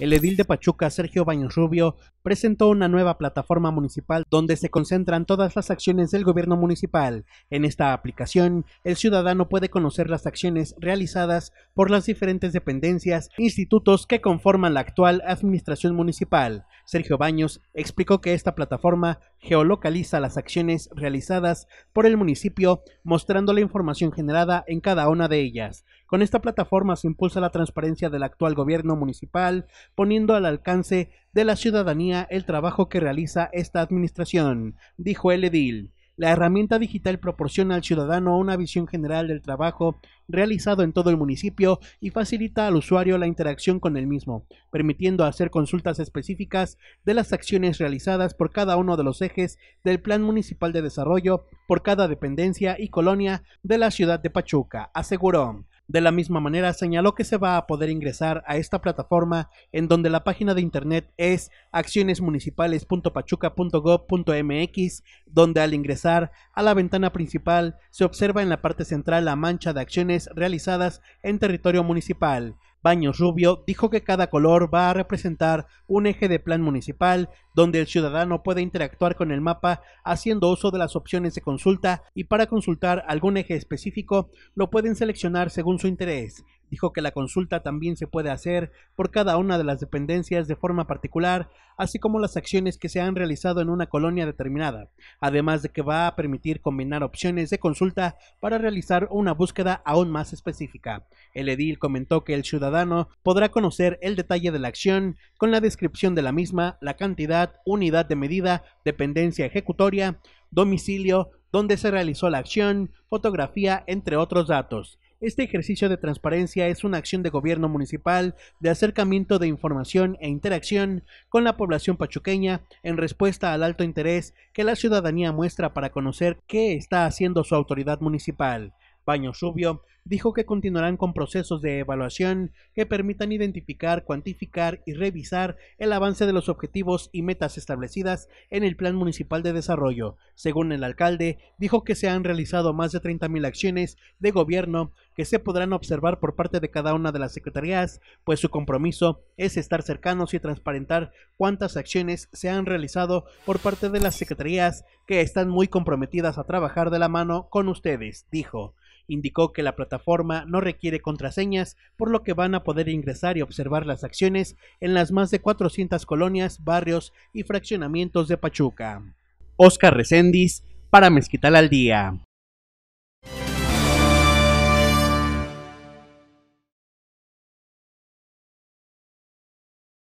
el edil de Pachuca, Sergio Baños Rubio, presentó una nueva plataforma municipal donde se concentran todas las acciones del gobierno municipal. En esta aplicación, el ciudadano puede conocer las acciones realizadas por las diferentes dependencias e institutos que conforman la actual administración municipal. Sergio Baños explicó que esta plataforma geolocaliza las acciones realizadas por el municipio, mostrando la información generada en cada una de ellas. Con esta plataforma se impulsa la transparencia del actual gobierno municipal, poniendo al alcance de la ciudadanía el trabajo que realiza esta administración, dijo el edil. La herramienta digital proporciona al ciudadano una visión general del trabajo realizado en todo el municipio y facilita al usuario la interacción con el mismo, permitiendo hacer consultas específicas de las acciones realizadas por cada uno de los ejes del Plan Municipal de Desarrollo por cada dependencia y colonia de la ciudad de Pachuca, aseguró. De la misma manera, señaló que se va a poder ingresar a esta plataforma en donde la página de internet es accionesmunicipales.pachuca.gov.mx, donde al ingresar a la ventana principal se observa en la parte central la mancha de acciones realizadas en territorio municipal. Baños Rubio dijo que cada color va a representar un eje de plan municipal donde el ciudadano puede interactuar con el mapa haciendo uso de las opciones de consulta y para consultar algún eje específico lo pueden seleccionar según su interés. Dijo que la consulta también se puede hacer por cada una de las dependencias de forma particular, así como las acciones que se han realizado en una colonia determinada, además de que va a permitir combinar opciones de consulta para realizar una búsqueda aún más específica. El edil comentó que el ciudadano podrá conocer el detalle de la acción con la descripción de la misma, la cantidad, unidad de medida, dependencia ejecutoria, domicilio, donde se realizó la acción, fotografía, entre otros datos. Este ejercicio de transparencia es una acción de gobierno municipal de acercamiento de información e interacción con la población pachuqueña en respuesta al alto interés que la ciudadanía muestra para conocer qué está haciendo su autoridad municipal. Baño Subio dijo que continuarán con procesos de evaluación que permitan identificar, cuantificar y revisar el avance de los objetivos y metas establecidas en el Plan Municipal de Desarrollo. Según el alcalde, dijo que se han realizado más de 30.000 acciones de gobierno que se podrán observar por parte de cada una de las secretarías, pues su compromiso es estar cercanos y transparentar cuántas acciones se han realizado por parte de las secretarías que están muy comprometidas a trabajar de la mano con ustedes, dijo. Indicó que la plataforma no requiere contraseñas, por lo que van a poder ingresar y observar las acciones en las más de 400 colonias, barrios y fraccionamientos de Pachuca. Oscar Recendis, para Mezquital al Día.